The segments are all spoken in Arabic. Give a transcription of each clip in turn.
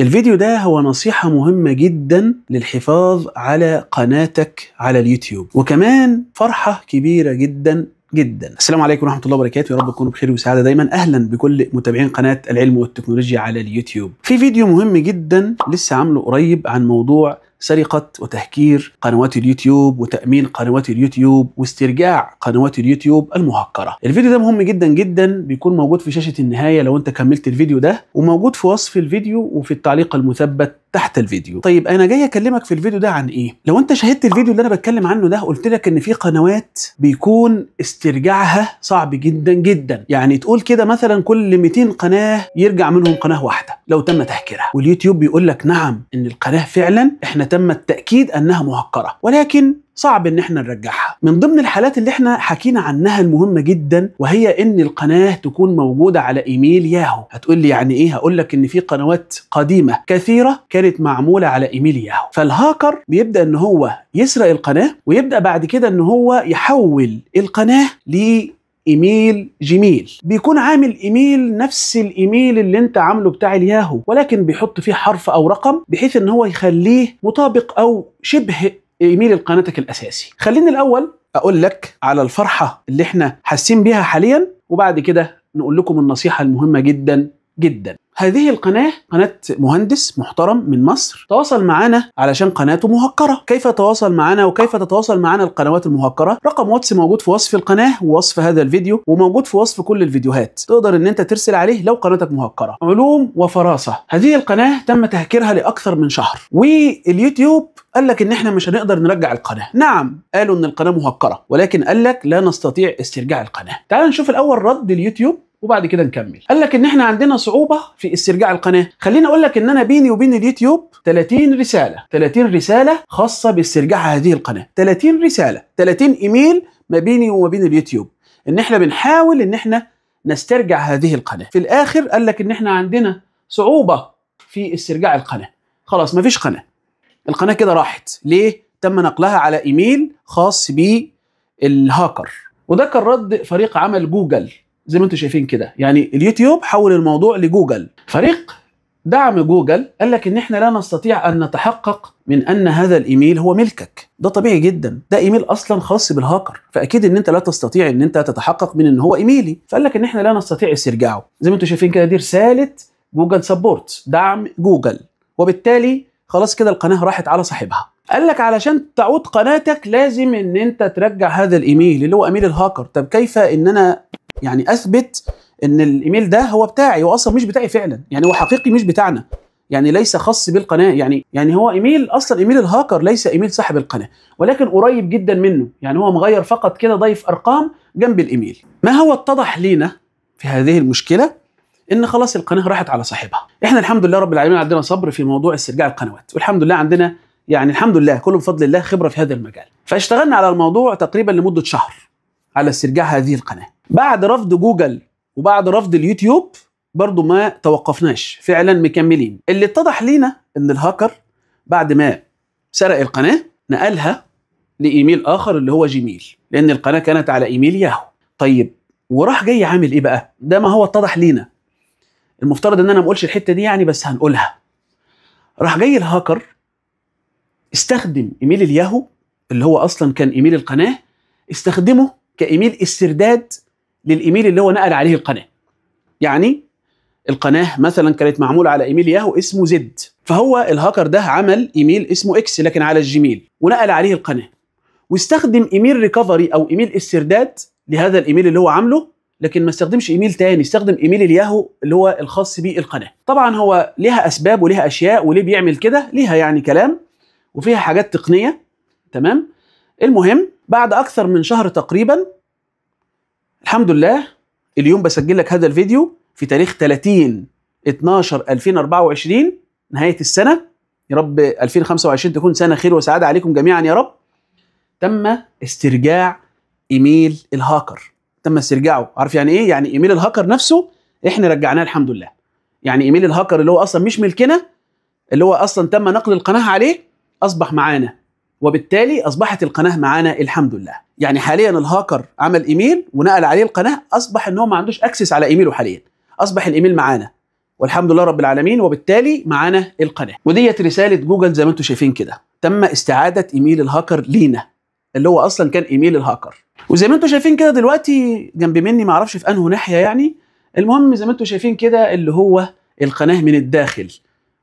الفيديو ده هو نصيحة مهمة جدا للحفاظ على قناتك على اليوتيوب وكمان فرحة كبيرة جدا جدا السلام عليكم ورحمه الله وبركاته يا رب تكونوا بخير وسعاده دايما اهلا بكل متابعين قناه العلم والتكنولوجيا على اليوتيوب في فيديو مهم جدا لسه عامله قريب عن موضوع سرقة وتهكير قنوات اليوتيوب وتأمين قنوات اليوتيوب واسترجاع قنوات اليوتيوب المهكرة الفيديو ده مهم جدا جدا بيكون موجود في شاشة النهاية لو انت كملت الفيديو ده وموجود في وصف الفيديو وفي التعليق المثبت تحت الفيديو طيب انا جاي اكلمك في الفيديو ده عن ايه لو انت شاهدت الفيديو اللي انا بتكلم عنه ده قلت لك ان في قنوات بيكون استرجاعها صعب جدا جدا يعني تقول كده مثلا كل 200 قناه يرجع منهم قناه واحده لو تم تهكيرها واليوتيوب بيقول لك نعم ان القناه فعلا احنا تم التأكيد أنها مهكرة ولكن صعب ان احنا نرجعها من ضمن الحالات اللي احنا حكينا عنها المهمة جدا وهي ان القناة تكون موجودة على ايميل ياهو هتقول لي يعني ايه هقول لك ان في قنوات قديمة كثيرة كانت معمولة على ايميل ياهو فالهاكر بيبدأ ان هو يسرق القناة ويبدأ بعد كده ان هو يحول القناة ل ايميل جيميل بيكون عامل ايميل نفس الايميل اللي انت عامله بتاع الياهو ولكن بيحط فيه حرف او رقم بحيث ان هو يخليه مطابق او شبه ايميل قناتك الاساسي خليني الاول اقول لك على الفرحه اللي احنا حاسين بيها حاليا وبعد كده نقول لكم النصيحه المهمه جدا جدا هذه القناة قناة مهندس محترم من مصر تواصل معنا علشان قناته مهكرة كيف تواصل معنا وكيف تتواصل معنا القنوات المهكرة رقم واتس موجود في وصف القناة ووصف هذا الفيديو وموجود في وصف كل الفيديوهات تقدر ان انت ترسل عليه لو قناتك مهكرة علوم وفراسة هذه القناة تم تهكيرها لأكثر من شهر واليوتيوب قال لك ان احنا مش هنقدر نرجع القناه نعم قالوا ان القناه مهكره ولكن قال لك لا نستطيع استرجاع القناه تعال نشوف الاول رد اليوتيوب وبعد كده نكمل قال لك ان احنا عندنا صعوبه في استرجاع القناه خليني اقول لك ان انا بيني وبين اليوتيوب 30 رساله 30 رساله خاصه باسترجاع هذه القناه 30 رساله 30 ايميل ما بيني وما بين اليوتيوب ان احنا بنحاول ان احنا نسترجع هذه القناه في الاخر قال لك ان احنا عندنا صعوبه في استرجاع القناه خلاص مفيش قناه القناه كده راحت ليه تم نقلها على ايميل خاص بالهاكر وده كان رد فريق عمل جوجل زي ما انتم شايفين كده يعني اليوتيوب حول الموضوع لجوجل فريق دعم جوجل قال لك ان احنا لا نستطيع ان نتحقق من ان هذا الايميل هو ملكك ده طبيعي جدا ده ايميل اصلا خاص بالهاكر فاكيد ان انت لا تستطيع ان انت تتحقق من ان هو ايميلي فقال لك ان احنا لا نستطيع استرجاعه زي ما انتم شايفين كده دي رساله جوجل سبورت دعم جوجل وبالتالي خلاص كده القناه راحت على صاحبها قال لك علشان تعود قناتك لازم ان انت ترجع هذا الايميل اللي هو ايميل الهاكر طب كيف ان انا يعني اثبت ان الايميل ده هو بتاعي هو اصلا مش بتاعي فعلا يعني هو حقيقي مش بتاعنا يعني ليس خاص بالقناه يعني يعني هو ايميل اصلا ايميل الهاكر ليس ايميل صاحب القناه ولكن قريب جدا منه يعني هو مغير فقط كده ضيف ارقام جنب الايميل ما هو اتضح لينا في هذه المشكله ان خلاص القناه راحت على صاحبها احنا الحمد لله رب العالمين عندنا صبر في موضوع استرجاع القنوات والحمد لله عندنا يعني الحمد لله كله بفضل الله خبره في هذا المجال فاشتغلنا على الموضوع تقريبا لمده شهر على استرجاع هذه القناه بعد رفض جوجل وبعد رفض اليوتيوب برضو ما توقفناش فعلا مكملين اللي اتضح لينا ان الهاكر بعد ما سرق القناه نقلها لايميل اخر اللي هو جيميل لان القناه كانت على ايميل ياهو طيب وراح جاي عامل ايه بقى ده ما هو اتضح لينا المفترض ان انا ما اقولش الحته دي يعني بس هنقولها راح جاي الهاكر استخدم ايميل الياهو اللي هو اصلا كان ايميل القناه استخدمه كايميل استرداد للايميل اللي هو نقل عليه القناه يعني القناه مثلا كانت معموله على ايميل ياهو اسمه زد فهو الهاكر ده عمل ايميل اسمه اكس لكن على الجيميل ونقل عليه القناه واستخدم ايميل ريكفري او ايميل استرداد لهذا الايميل اللي هو عامله لكن ما استخدمش ايميل تاني استخدم ايميل الياهو اللي هو الخاص بالقناه طبعا هو ليها اسباب وليها اشياء وليه بيعمل كده ليها يعني كلام وفيها حاجات تقنيه تمام المهم بعد اكثر من شهر تقريبا الحمد لله اليوم بسجل لك هذا الفيديو في تاريخ 30 12 2024 نهايه السنه يا رب 2025 تكون سنه خير وسعاده عليكم جميعا يا رب تم استرجاع ايميل الهاكر تم استرجاعه عارف يعني ايه يعني ايميل الهاكر نفسه احنا رجعناه الحمد لله يعني ايميل الهاكر اللي هو اصلا مش ملكنا اللي هو اصلا تم نقل القناه عليه اصبح معانا وبالتالي اصبحت القناه معانا الحمد لله يعني حاليا الهاكر عمل ايميل ونقل عليه القناه اصبح ان هو ما عندوش اكسس على ايميله حاليا اصبح الايميل معانا والحمد لله رب العالمين وبالتالي معانا القناه وديت رساله جوجل زي ما انتم شايفين كده تم استعاده ايميل الهاكر لينا اللي هو اصلا كان ايميل الهاكر وزي ما انتم شايفين كده دلوقتي جنب مني ما اعرفش في انه ناحيه يعني المهم زي ما انتم شايفين كده اللي هو القناه من الداخل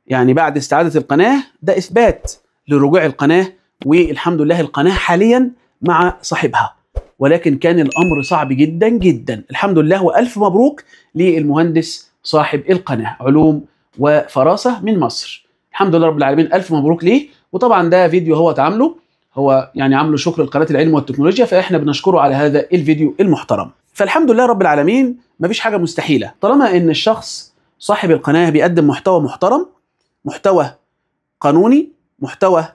يعني بعد استعاده القناه ده اثبات لرجوع القناه والحمد لله القناه حاليا مع صاحبها ولكن كان الامر صعب جدا جدا الحمد لله والف مبروك للمهندس صاحب القناه علوم وفراسه من مصر الحمد لله رب العالمين الف مبروك ليه وطبعا ده فيديو هو عامله هو يعني عامله شكر لقناه العلم والتكنولوجيا فاحنا بنشكره على هذا الفيديو المحترم فالحمد لله رب العالمين مفيش حاجه مستحيله طالما ان الشخص صاحب القناه بيقدم محتوى محترم محتوى قانوني محتوى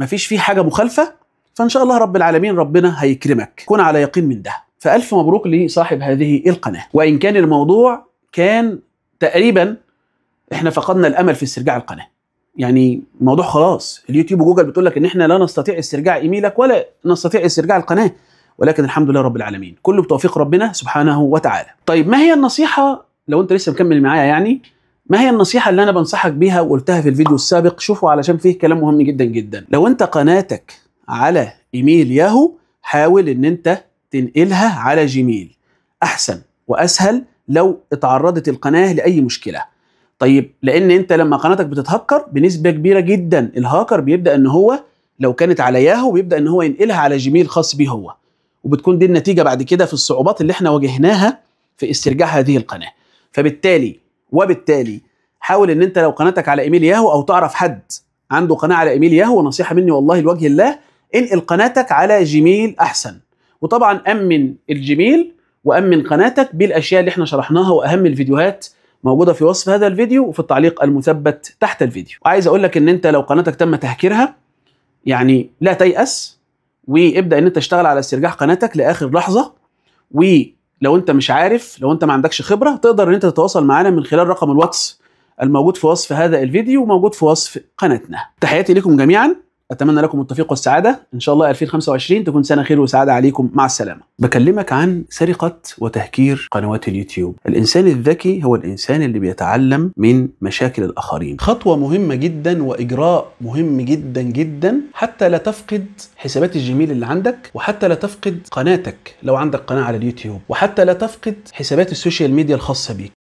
مفيش فيه حاجه مخالفه فان شاء الله رب العالمين ربنا هيكرمك كن على يقين من ده فالف مبروك لصاحب هذه القناه وان كان الموضوع كان تقريبا احنا فقدنا الامل في استرجاع القناه يعني الموضوع خلاص اليوتيوب وجوجل بتقول لك ان احنا لا نستطيع استرجاع ايميلك ولا نستطيع استرجاع القناه ولكن الحمد لله رب العالمين كله بتوفيق ربنا سبحانه وتعالى طيب ما هي النصيحه لو انت لسه مكمل معايا يعني ما هي النصيحه اللي انا بنصحك بيها وقلتها في الفيديو السابق شوفوا علشان فيه كلام مهم جدا جدا لو انت قناتك على ايميل ياهو حاول ان انت تنقلها على جيميل احسن واسهل لو اتعرضت القناه لاي مشكله طيب لان انت لما قناتك بتتهكر بنسبه كبيره جدا الهاكر بيبدا ان هو لو كانت على ياهو بيبدا ان هو ينقلها على جيميل خاص بيه هو وبتكون دي النتيجه بعد كده في الصعوبات اللي احنا واجهناها في استرجاع هذه القناه فبالتالي وبالتالي حاول ان انت لو قناتك على ايميل ياهو او تعرف حد عنده قناه على ايميل ياهو نصيحه مني والله لوجه الله انقل قناتك على جيميل احسن وطبعا امن الجيميل وامن قناتك بالاشياء اللي احنا شرحناها واهم الفيديوهات موجوده في وصف هذا الفيديو وفي التعليق المثبت تحت الفيديو وعايز اقول لك ان انت لو قناتك تم تهكيرها يعني لا تيأس وابدا ان انت تشتغل على استرجاع قناتك لاخر لحظه و لو انت مش عارف لو انت ما عندكش خبره تقدر ان انت تتواصل معانا من خلال رقم الواتس الموجود في وصف هذا الفيديو وموجود في وصف قناتنا تحياتي لكم جميعا اتمنى لكم التوفيق والسعاده ان شاء الله 2025 تكون سنه خير وسعاده عليكم مع السلامه بكلمك عن سرقه وتهكير قنوات اليوتيوب الانسان الذكي هو الانسان اللي بيتعلم من مشاكل الاخرين خطوه مهمه جدا واجراء مهم جدا جدا حتى لا تفقد حسابات الجيميل اللي عندك وحتى لا تفقد قناتك لو عندك قناه على اليوتيوب وحتى لا تفقد حسابات السوشيال ميديا الخاصه بيك